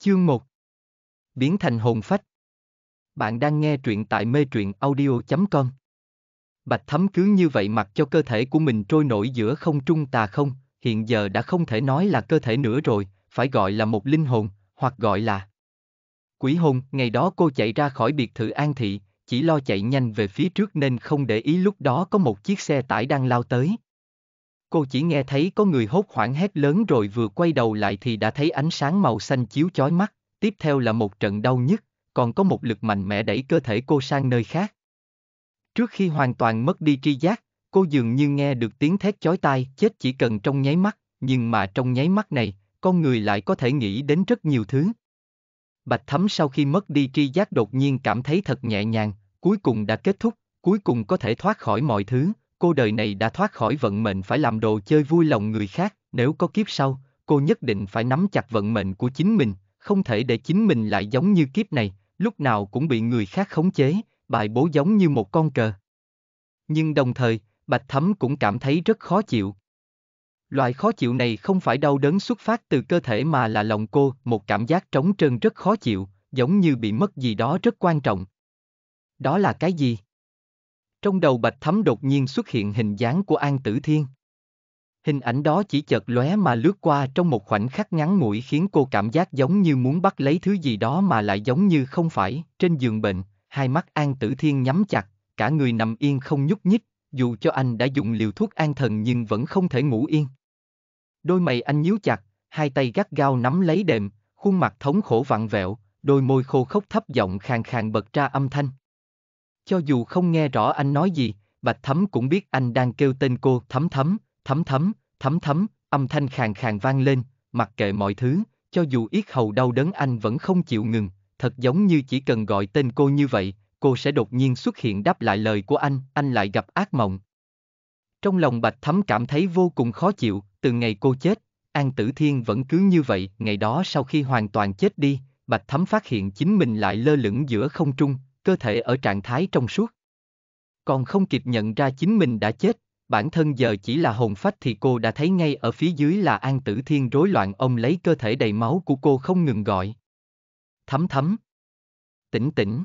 Chương 1 Biến thành hồn phách Bạn đang nghe truyện tại mê truyện audio.com Bạch thấm cứ như vậy mặc cho cơ thể của mình trôi nổi giữa không trung tà không, hiện giờ đã không thể nói là cơ thể nữa rồi, phải gọi là một linh hồn, hoặc gọi là Quỷ hồn, ngày đó cô chạy ra khỏi biệt thự An Thị, chỉ lo chạy nhanh về phía trước nên không để ý lúc đó có một chiếc xe tải đang lao tới. Cô chỉ nghe thấy có người hốt hoảng hét lớn rồi vừa quay đầu lại thì đã thấy ánh sáng màu xanh chiếu chói mắt, tiếp theo là một trận đau nhức, còn có một lực mạnh mẽ đẩy cơ thể cô sang nơi khác. Trước khi hoàn toàn mất đi tri giác, cô dường như nghe được tiếng thét chói tai, chết chỉ cần trong nháy mắt, nhưng mà trong nháy mắt này, con người lại có thể nghĩ đến rất nhiều thứ. Bạch Thấm sau khi mất đi tri giác đột nhiên cảm thấy thật nhẹ nhàng, cuối cùng đã kết thúc, cuối cùng có thể thoát khỏi mọi thứ, cô đời này đã thoát khỏi vận mệnh phải làm đồ chơi vui lòng người khác, nếu có kiếp sau, cô nhất định phải nắm chặt vận mệnh của chính mình, không thể để chính mình lại giống như kiếp này, lúc nào cũng bị người khác khống chế, bài bố giống như một con cờ. Nhưng đồng thời, Bạch Thấm cũng cảm thấy rất khó chịu. Loại khó chịu này không phải đau đớn xuất phát từ cơ thể mà là lòng cô, một cảm giác trống trơn rất khó chịu, giống như bị mất gì đó rất quan trọng. Đó là cái gì? Trong đầu Bạch Thấm đột nhiên xuất hiện hình dáng của An Tử Thiên. Hình ảnh đó chỉ chợt lóe mà lướt qua trong một khoảnh khắc ngắn ngủi khiến cô cảm giác giống như muốn bắt lấy thứ gì đó mà lại giống như không phải. Trên giường bệnh, hai mắt An Tử Thiên nhắm chặt, cả người nằm yên không nhúc nhích, dù cho anh đã dùng liều thuốc an thần nhưng vẫn không thể ngủ yên. Đôi mày anh nhíu chặt, hai tay gắt gao nắm lấy đệm, khuôn mặt thống khổ vặn vẹo, đôi môi khô khốc thấp giọng khàn khàn bật ra âm thanh. Cho dù không nghe rõ anh nói gì, Bạch Thấm cũng biết anh đang kêu tên cô Thấm Thấm, Thấm Thấm, Thấm Thấm, âm thanh khàn khàn vang lên, mặc kệ mọi thứ, cho dù yết hầu đau đớn anh vẫn không chịu ngừng, thật giống như chỉ cần gọi tên cô như vậy, cô sẽ đột nhiên xuất hiện đáp lại lời của anh, anh lại gặp ác mộng. Trong lòng Bạch Thấm cảm thấy vô cùng khó chịu, từ ngày cô chết, An Tử Thiên vẫn cứ như vậy, ngày đó sau khi hoàn toàn chết đi, Bạch Thấm phát hiện chính mình lại lơ lửng giữa không trung, cơ thể ở trạng thái trong suốt. Còn không kịp nhận ra chính mình đã chết, bản thân giờ chỉ là hồn phách thì cô đã thấy ngay ở phía dưới là An Tử Thiên rối loạn ông lấy cơ thể đầy máu của cô không ngừng gọi. Thấm thấm. Tỉnh tỉnh.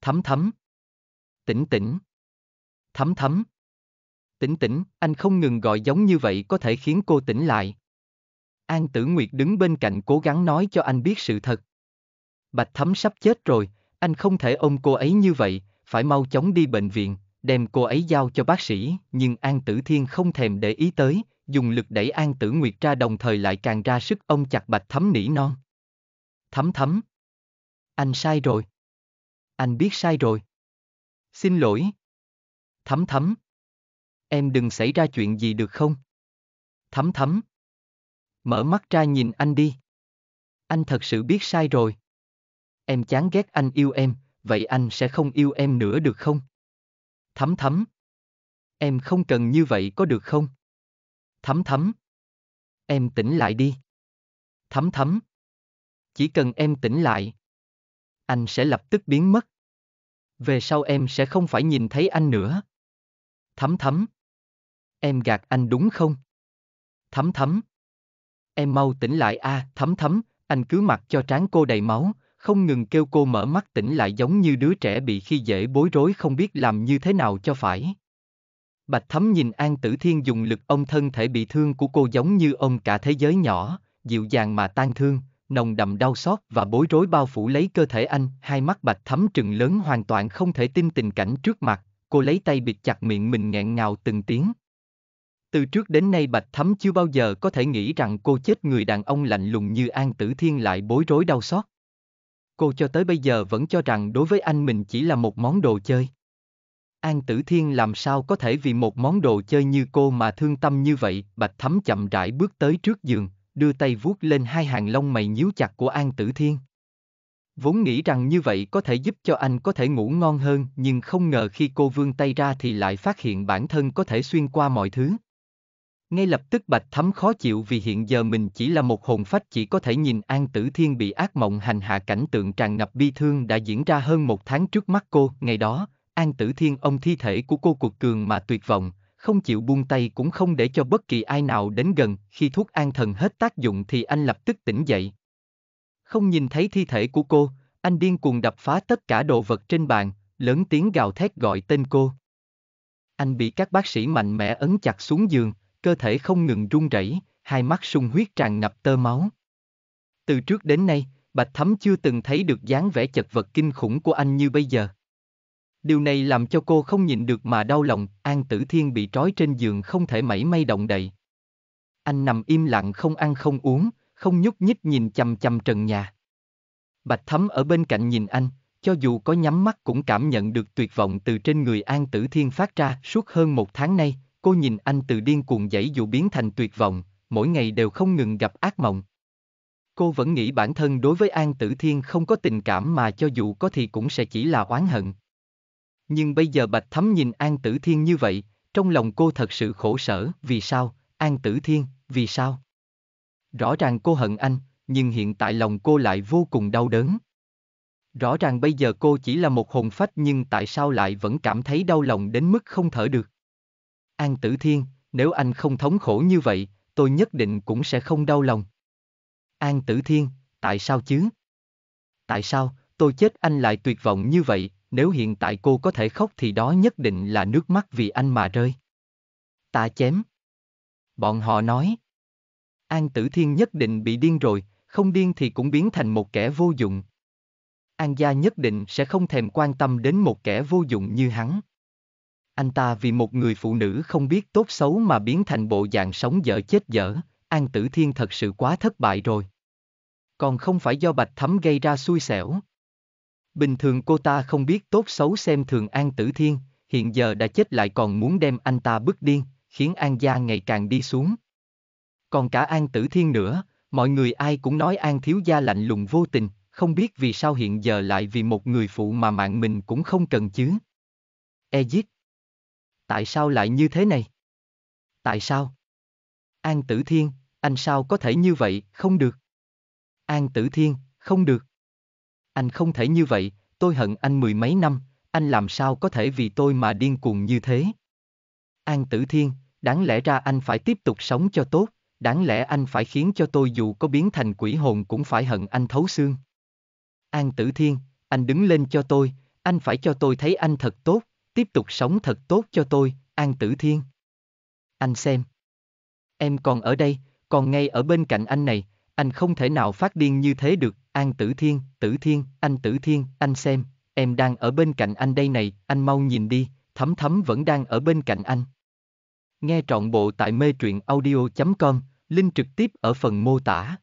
Thấm thấm. Tỉnh tỉnh. Thấm thấm. Tỉnh tỉnh, anh không ngừng gọi giống như vậy có thể khiến cô tỉnh lại. An Tử Nguyệt đứng bên cạnh cố gắng nói cho anh biết sự thật. Bạch Thấm sắp chết rồi, anh không thể ôm cô ấy như vậy, phải mau chóng đi bệnh viện, đem cô ấy giao cho bác sĩ, nhưng An Tử Thiên không thèm để ý tới, dùng lực đẩy An Tử Nguyệt ra đồng thời lại càng ra sức ông chặt bạch thấm nỉ non. Thấm thấm. Anh sai rồi. Anh biết sai rồi. Xin lỗi. Thấm thấm. Em đừng xảy ra chuyện gì được không? Thấm thấm. Mở mắt ra nhìn anh đi. Anh thật sự biết sai rồi em chán ghét anh yêu em, vậy anh sẽ không yêu em nữa được không? Thấm thấm. Em không cần như vậy có được không? Thấm thấm. Em tỉnh lại đi. Thấm thấm. Chỉ cần em tỉnh lại, anh sẽ lập tức biến mất. Về sau em sẽ không phải nhìn thấy anh nữa. Thấm thấm. Em gạt anh đúng không? Thấm thấm. Em mau tỉnh lại a, à, thấm thấm, anh cứ mặc cho trán cô đầy máu, không ngừng kêu cô mở mắt tỉnh lại giống như đứa trẻ bị khi dễ bối rối không biết làm như thế nào cho phải. Bạch Thấm nhìn An Tử Thiên dùng lực ông thân thể bị thương của cô giống như ông cả thế giới nhỏ, dịu dàng mà tan thương, nồng đậm đau xót và bối rối bao phủ lấy cơ thể anh, hai mắt Bạch Thấm trừng lớn hoàn toàn không thể tin tình cảnh trước mặt, cô lấy tay bịt chặt miệng mình nghẹn ngào từng tiếng. Từ trước đến nay Bạch Thấm chưa bao giờ có thể nghĩ rằng cô chết người đàn ông lạnh lùng như An Tử Thiên lại bối rối đau xót cô cho tới bây giờ vẫn cho rằng đối với anh mình chỉ là một món đồ chơi. An Tử Thiên làm sao có thể vì một món đồ chơi như cô mà thương tâm như vậy, Bạch Thấm chậm rãi bước tới trước giường, đưa tay vuốt lên hai hàng lông mày nhíu chặt của An Tử Thiên. Vốn nghĩ rằng như vậy có thể giúp cho anh có thể ngủ ngon hơn, nhưng không ngờ khi cô vươn tay ra thì lại phát hiện bản thân có thể xuyên qua mọi thứ ngay lập tức bạch thấm khó chịu vì hiện giờ mình chỉ là một hồn phách chỉ có thể nhìn An Tử Thiên bị ác mộng hành hạ cảnh tượng tràn ngập bi thương đã diễn ra hơn một tháng trước mắt cô. Ngày đó, An Tử Thiên ông thi thể của cô cuộc cường mà tuyệt vọng, không chịu buông tay cũng không để cho bất kỳ ai nào đến gần. Khi thuốc an thần hết tác dụng thì anh lập tức tỉnh dậy. Không nhìn thấy thi thể của cô, anh điên cuồng đập phá tất cả đồ vật trên bàn, lớn tiếng gào thét gọi tên cô. Anh bị các bác sĩ mạnh mẽ ấn chặt xuống giường, cơ thể không ngừng run rẩy, hai mắt sung huyết tràn ngập tơ máu. Từ trước đến nay, Bạch Thấm chưa từng thấy được dáng vẻ chật vật kinh khủng của anh như bây giờ. Điều này làm cho cô không nhìn được mà đau lòng, An Tử Thiên bị trói trên giường không thể mảy may động đậy. Anh nằm im lặng không ăn không uống, không nhúc nhích nhìn chằm chằm trần nhà. Bạch Thấm ở bên cạnh nhìn anh, cho dù có nhắm mắt cũng cảm nhận được tuyệt vọng từ trên người An Tử Thiên phát ra suốt hơn một tháng nay, Cô nhìn anh từ điên cuồng dãy dù biến thành tuyệt vọng, mỗi ngày đều không ngừng gặp ác mộng. Cô vẫn nghĩ bản thân đối với An Tử Thiên không có tình cảm mà cho dù có thì cũng sẽ chỉ là oán hận. Nhưng bây giờ Bạch Thấm nhìn An Tử Thiên như vậy, trong lòng cô thật sự khổ sở, vì sao, An Tử Thiên, vì sao? Rõ ràng cô hận anh, nhưng hiện tại lòng cô lại vô cùng đau đớn. Rõ ràng bây giờ cô chỉ là một hồn phách nhưng tại sao lại vẫn cảm thấy đau lòng đến mức không thở được. An Tử Thiên, nếu anh không thống khổ như vậy, tôi nhất định cũng sẽ không đau lòng. An Tử Thiên, tại sao chứ? Tại sao, tôi chết anh lại tuyệt vọng như vậy, nếu hiện tại cô có thể khóc thì đó nhất định là nước mắt vì anh mà rơi. Ta chém. Bọn họ nói. An Tử Thiên nhất định bị điên rồi, không điên thì cũng biến thành một kẻ vô dụng. An gia nhất định sẽ không thèm quan tâm đến một kẻ vô dụng như hắn anh ta vì một người phụ nữ không biết tốt xấu mà biến thành bộ dạng sống dở chết dở, An Tử Thiên thật sự quá thất bại rồi. Còn không phải do Bạch Thấm gây ra xui xẻo. Bình thường cô ta không biết tốt xấu xem thường An Tử Thiên, hiện giờ đã chết lại còn muốn đem anh ta bức điên, khiến An gia ngày càng đi xuống. Còn cả An Tử Thiên nữa, mọi người ai cũng nói An thiếu gia lạnh lùng vô tình, không biết vì sao hiện giờ lại vì một người phụ mà mạng mình cũng không cần chứ. Egypt Tại sao lại như thế này? Tại sao? An Tử Thiên, anh sao có thể như vậy, không được. An Tử Thiên, không được. Anh không thể như vậy, tôi hận anh mười mấy năm, anh làm sao có thể vì tôi mà điên cuồng như thế? An Tử Thiên, đáng lẽ ra anh phải tiếp tục sống cho tốt, đáng lẽ anh phải khiến cho tôi dù có biến thành quỷ hồn cũng phải hận anh thấu xương. An Tử Thiên, anh đứng lên cho tôi, anh phải cho tôi thấy anh thật tốt, tiếp tục sống thật tốt cho tôi, An Tử Thiên. Anh xem. Em còn ở đây, còn ngay ở bên cạnh anh này, anh không thể nào phát điên như thế được, An Tử Thiên, Tử Thiên, anh Tử Thiên, anh xem, em đang ở bên cạnh anh đây này, anh mau nhìn đi, thấm thấm vẫn đang ở bên cạnh anh. Nghe trọn bộ tại mê truyện audio.com, link trực tiếp ở phần mô tả.